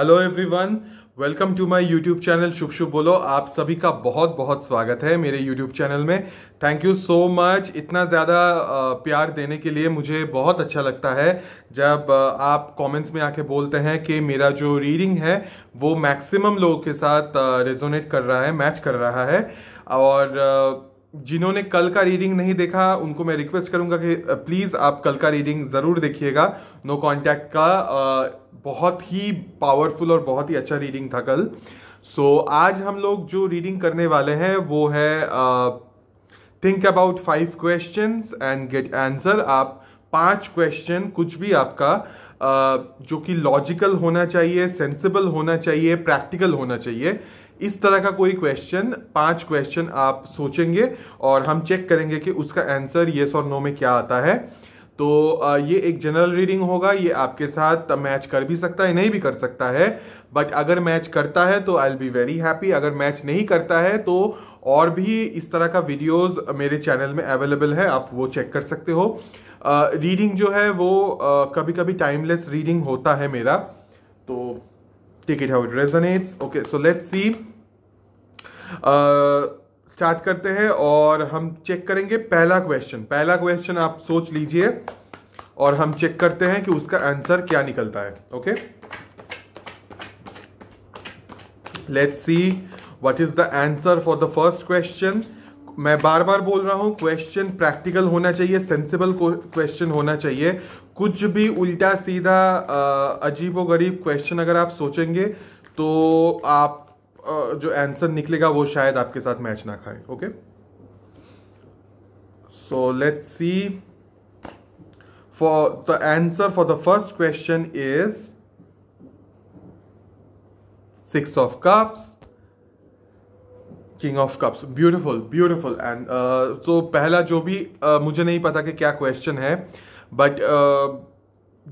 Hello everyone welcome to my YouTube channel शुभ शुभ बोलो आप सभी का बहुत बहुत स्वागत है मेरे यूट्यूब चैनल में थैंक यू सो मच इतना ज़्यादा प्यार देने के लिए मुझे बहुत अच्छा लगता है जब आप कमेंट्स में आके बोलते हैं कि मेरा जो रीडिंग है वो मैक्सिमम लोगों के साथ रेजोनेट कर रहा है मैच कर रहा है और जिन्होंने कल का रीडिंग नहीं देखा उनको मैं रिक्वेस्ट करूंगा कि प्लीज़ आप कल का रीडिंग ज़रूर देखिएगा नो कांटेक्ट का बहुत ही पावरफुल और बहुत ही अच्छा रीडिंग था कल सो so, आज हम लोग जो रीडिंग करने वाले हैं वो है think about five question and get answer आप पांच क्वेश्चन कुछ भी आपका जो कि लॉजिकल होना चाहिए सेंसिबल होना चाहिए प्रैक्टिकल होना चाहिए इस तरह का कोई क्वेश्चन पांच क्वेश्चन आप सोचेंगे और हम चेक करेंगे कि उसका आंसर येस और नो में क्या आता है तो ये एक जनरल रीडिंग होगा ये आपके साथ मैच कर भी सकता है नहीं भी कर सकता है बट अगर मैच करता है तो I'll be very happy अगर मैच नहीं करता है तो और भी इस तरह का वीडियोस मेरे चैनल में अवेलेबल है आप वो चेक कर सकते हो रीडिंग uh, जो है वो uh, कभी कभी टाइमलेस रीडिंग होता है मेरा तो take it how it resonates okay so let's see start करते हैं और हम चेक करेंगे पहला क्वेश्चन पहला क्वेश्चन आप सोच लीजिए और हम चेक करते हैं कि उसका आंसर क्या निकलता है okay let's see what is the answer for the first question मैं बार बार बोल रहा हूं क्वेश्चन प्रैक्टिकल होना चाहिए सेंसिबल क्वेश्चन होना चाहिए कुछ भी उल्टा सीधा अजीबोगरीब गरीब क्वेश्चन अगर आप सोचेंगे तो आप जो आंसर निकलेगा वो शायद आपके साथ मैच ना खाए okay so let's see for the answer for the first question is six of cups king of cups beautiful beautiful and so पहला जो भी uh, मुझे नहीं पता कि क्या क्वेश्चन है बट uh,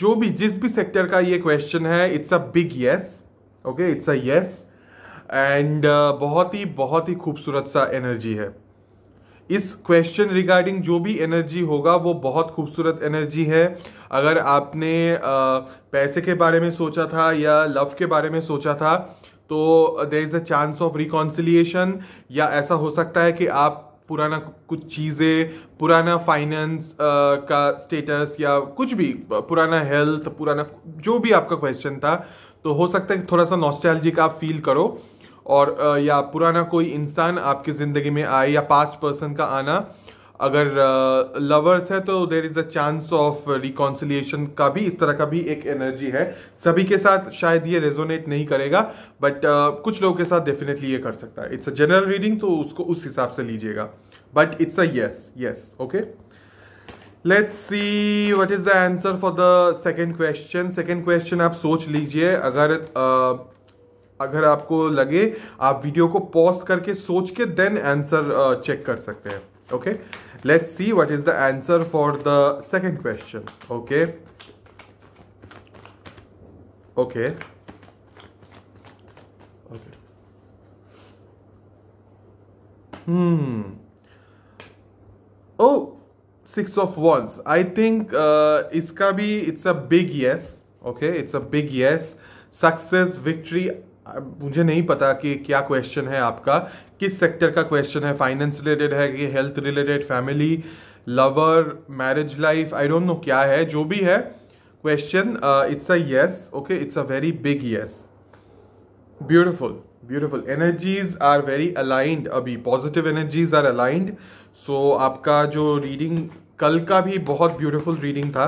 जो भी जिस भी सेक्टर का ये क्वेश्चन है it's a big yes okay it's a yes and uh, बहुत ही बहुत ही खूबसूरत सा एनर्जी है इस क्वेश्चन रिगार्डिंग जो भी एनर्जी होगा वो बहुत खूबसूरत एनर्जी है अगर आपने uh, पैसे के बारे में सोचा था या लव के बारे में सोचा था तो there is a chance of reconciliation या ऐसा हो सकता है कि आप पुराना कुछ चीज़ें पुराना फाइनेंस uh, का स्टेटस या कुछ भी पुराना हेल्थ पुराना जो भी आपका क्वेश्चन था तो हो सकता है कि थोड़ा सा नॉस्टैल्जिक आप फील करो और या पुराना कोई इंसान आपकी ज़िंदगी में आए या पास्ट पर्सन का आना अगर लवर्स है तो there is a chance of reconciliation का भी इस तरह का भी एक एनर्जी है सभी के साथ शायद ये रेजोनेट नहीं करेगा बट कुछ लोगों के साथ डेफिनेटली ये कर सकता है इट्स अ जनरल रीडिंग तो उसको उस हिसाब से लीजिएगा but it's a yes yes okay let's see what is the answer for the second question second question आप सोच लीजिए अगर अगर आपको लगे आप वीडियो को पॉज करके सोच के देन आंसर चेक कर सकते हैं okay let's see what is the answer for the second question okay okay okay hmm oh six of wands I think इसका भी it's a big yes okay it's a big yes success victory मुझे नहीं पता कि क्या question है आपका किस सेक्टर का क्वेश्चन है फाइनेंस रिलेटेड है कि health related family lover marriage life I don't know क्या है जो भी है question it's a yes okay it's a very big yes beautiful beautiful energies are very aligned अभी positive energies are aligned so आपका जो रीडिंग कल का भी बहुत ब्यूटिफुल रीडिंग था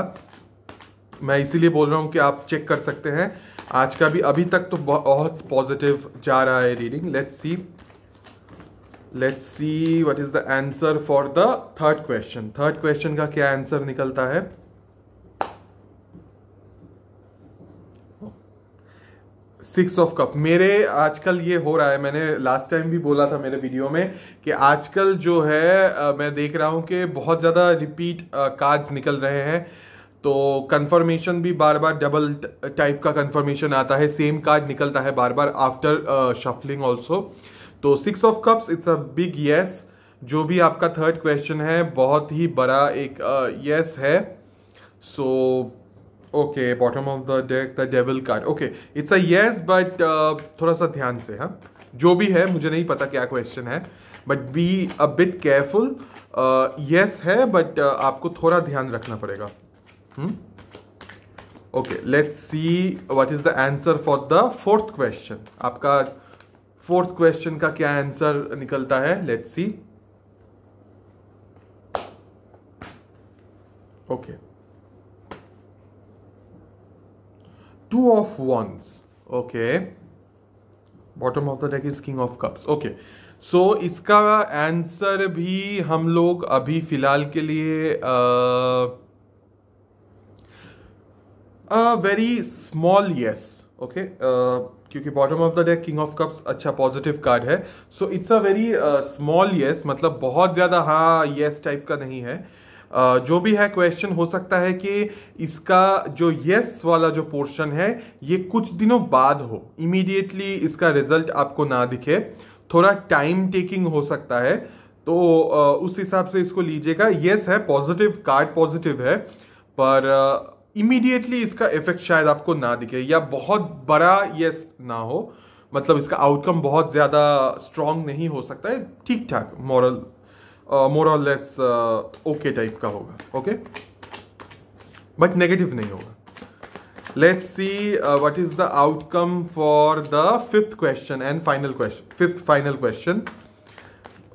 मैं इसीलिए बोल रहा हूँ कि आप चेक कर सकते हैं आज का भी अभी तक तो बहुत पॉजिटिव जा रहा है reading let's see let's see what is the answer for the third question third question का क्या आंसर निकलता है सिक्स ऑफ कप मेरे आजकल ये हो रहा है मैंने लास्ट टाइम भी बोला था मेरे वीडियो में कि आजकल जो है मैं देख रहा हूं कि बहुत ज़्यादा रिपीट कार्ड्स निकल रहे हैं तो कंफर्मेशन भी बार बार डबल टाइप का कंफर्मेशन आता है सेम कार्ड निकलता है बार बार आफ्टर शफलिंग ऑल्सो तो six of cups it's a big yes जो भी आपका थर्ड क्वेश्चन है बहुत ही बड़ा एक येस uh, yes है so okay bottom of the deck the devil card okay it's a yes but थोड़ा सा ध्यान से हाँ जो भी है मुझे नहीं पता क्या क्वेश्चन है but be a bit careful yes है बट uh, आपको थोड़ा ध्यान रखना पड़ेगा okay let see what is द the for the fourth question आपका फोर्थ क्वेश्चन का क्या आंसर निकलता है let see okay two of wands okay bottom of the deck is king of cups okay so इसका आंसर भी हम लोग अभी फिलहाल के लिए uh, very small yes okay क्योंकि bottom of the deck king of cups अच्छा पॉजिटिव कार्ड है so it's a very small yes मतलब बहुत ज़्यादा हाँ येस टाइप का नहीं है Uh, जो भी है क्वेश्चन हो सकता है कि इसका जो यस वाला जो पोर्शन है ये कुछ दिनों बाद हो इमीडिएटली इसका रिजल्ट आपको ना दिखे थोड़ा टाइम टेकिंग हो सकता है तो uh, उस हिसाब से इसको लीजिएगा यस है पॉजिटिव कार्ड पॉजिटिव है पर uh, इमीडिएटली इसका इफेक्ट शायद आपको ना दिखे या बहुत बड़ा ये ना हो मतलब इसका आउटकम बहुत ज़्यादा स्ट्रॉन्ग नहीं हो सकता है ठीक ठाक more or more less okay type का होगा ओके बट नेगेटिव नहीं होगा let's see what is the outcome for the fifth question and final question fifth final question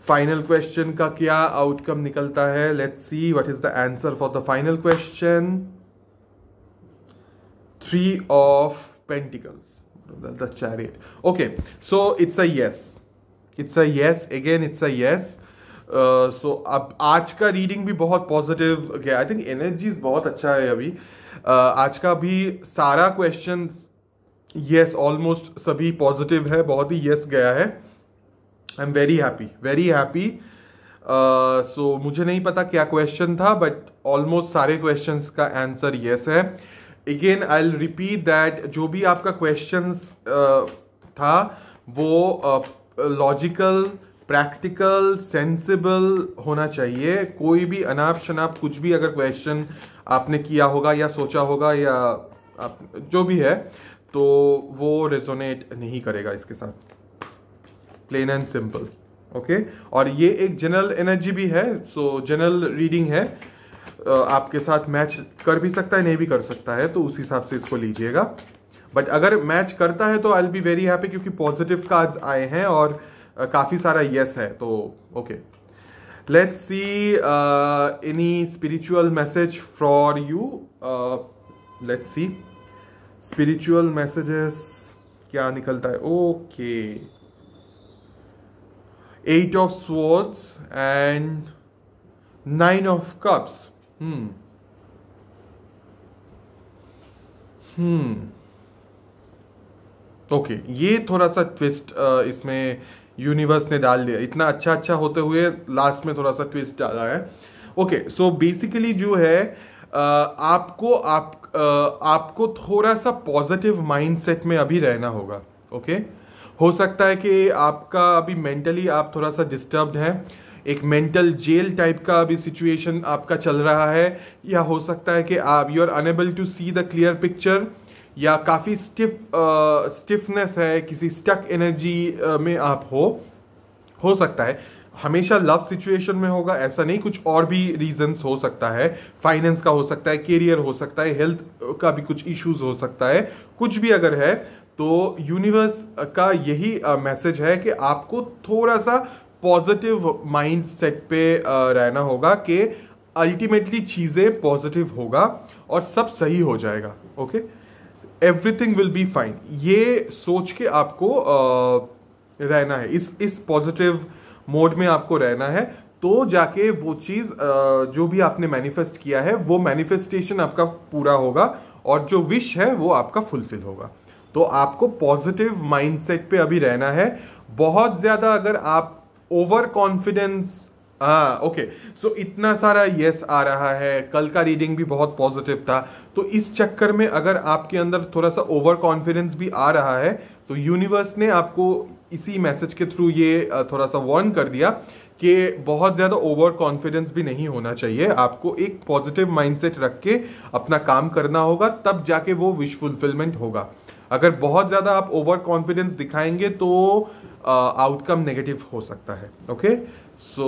final question का क्या आउटकम निकलता है let's see what is the answer for the final question three of pentacles the, the chariot okay so it's a yes it's a yes again it's a yes so uh, अब आज का reading भी बहुत positive गया I think energies बहुत अच्छा है अभी uh, आज का भी सारा क्वेश्चन यस ऑलमोस्ट सभी पॉजिटिव है बहुत ही यस yes गया है I am very happy very happy so मुझे नहीं पता क्या क्वेश्चन था बट ऑलमोस्ट सारे क्वेश्चन का आंसर यस है again I will repeat that जो भी आपका क्वेश्चन uh, था वो लॉजिकल प्रैक्टिकल सेंसिबल होना चाहिए कोई भी अनाप शनाप कुछ भी अगर क्वेश्चन आपने किया होगा या सोचा होगा या आप जो भी है तो वो रेजोनेट नहीं करेगा इसके साथ प्लेन एंड सिंपल ओके और ये एक जनरल एनर्जी भी है सो जनरल रीडिंग है आपके साथ मैच कर भी सकता है नहीं भी कर सकता है तो उस हिसाब से इसको लीजिएगा बट अगर मैच करता है तो आई बी वेरी हैप्पी क्योंकि पॉजिटिव कार्ड्स आए हैं और काफ़ी सारा यस है तो okay let see any spiritual message for you let see spiritual messages क्या निकलता है okay eight of swords and nine of cups hmm hmm hmm. Okay ये थोड़ा सा ट्विस्ट इसमें यूनिवर्स ने डाल दिया इतना अच्छा अच्छा होते हुए लास्ट में थोड़ा सा ट्विस्ट डाला है ओके सो बेसिकली जो है आपको आप आपको थोड़ा सा पॉजिटिव माइंडसेट में अभी रहना होगा ओके okay? हो सकता है कि आपका अभी मेंटली आप थोड़ा सा डिस्टर्ब्ड हैं एक मेंटल जेल टाइप का अभी सिचुएशन आपका चल रहा है या हो सकता है कि आप you are unable to see the clear picture या काफ़ी स्टिफ स्टिफनेस है किसी स्टक एनर्जी uh, में आप हो हो सकता है हमेशा लव सिचुएशन में होगा ऐसा नहीं कुछ और भी रीजंस हो सकता है फाइनेंस का हो सकता है करियर हो सकता है हेल्थ का भी कुछ इश्यूज हो सकता है कुछ भी अगर है तो यूनिवर्स का यही मैसेज है कि आपको थोड़ा सा पॉजिटिव माइंड सेट पे रहना होगा कि अल्टीमेटली चीज़ें पॉजिटिव होगा और सब सही हो जाएगा okay everything will be fine ये सोच के आपको आ, रहना है इस इस पॉजिटिव मोड में आपको रहना है तो जाके वो चीज़ जो भी आपने मैनिफेस्ट किया है वो मैनिफेस्टेशन आपका पूरा होगा और जो विश है वो आपका फुलफिल होगा तो आपको पॉजिटिव माइंडसेट पे अभी रहना है बहुत ज़्यादा अगर आप ओवर कॉन्फिडेंस हाँ ओके सो इतना सारा यस आ रहा है कल का रीडिंग भी बहुत पॉजिटिव था तो इस चक्कर में अगर आपके अंदर थोड़ा सा ओवर कॉन्फिडेंस भी आ रहा है तो यूनिवर्स ने आपको इसी मैसेज के थ्रू ये थोड़ा सा वार्न कर दिया कि बहुत ज़्यादा ओवर कॉन्फिडेंस भी नहीं होना चाहिए आपको एक पॉजिटिव माइंडसेट रख के अपना काम करना होगा तब जाके वो विश फुलफिलमेंट होगा अगर बहुत ज़्यादा आप ओवर कॉन्फिडेंस दिखाएंगे तो आउटकम नेगेटिव हो सकता है ओके सो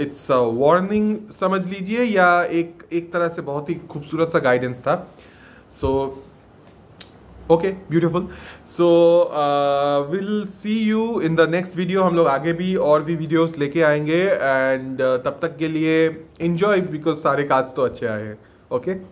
इट्स वार्निंग समझ लीजिए या एक एक तरह से बहुत ही खूबसूरत सा गाइडेंस था so okay beautiful so will see you in the next video हम लोग आगे भी और भी वीडियोस लेके आएंगे एंड uh, तब तक के लिए इन्जॉय बिकॉज सारे काज तो अच्छे आए हैं ओके okay?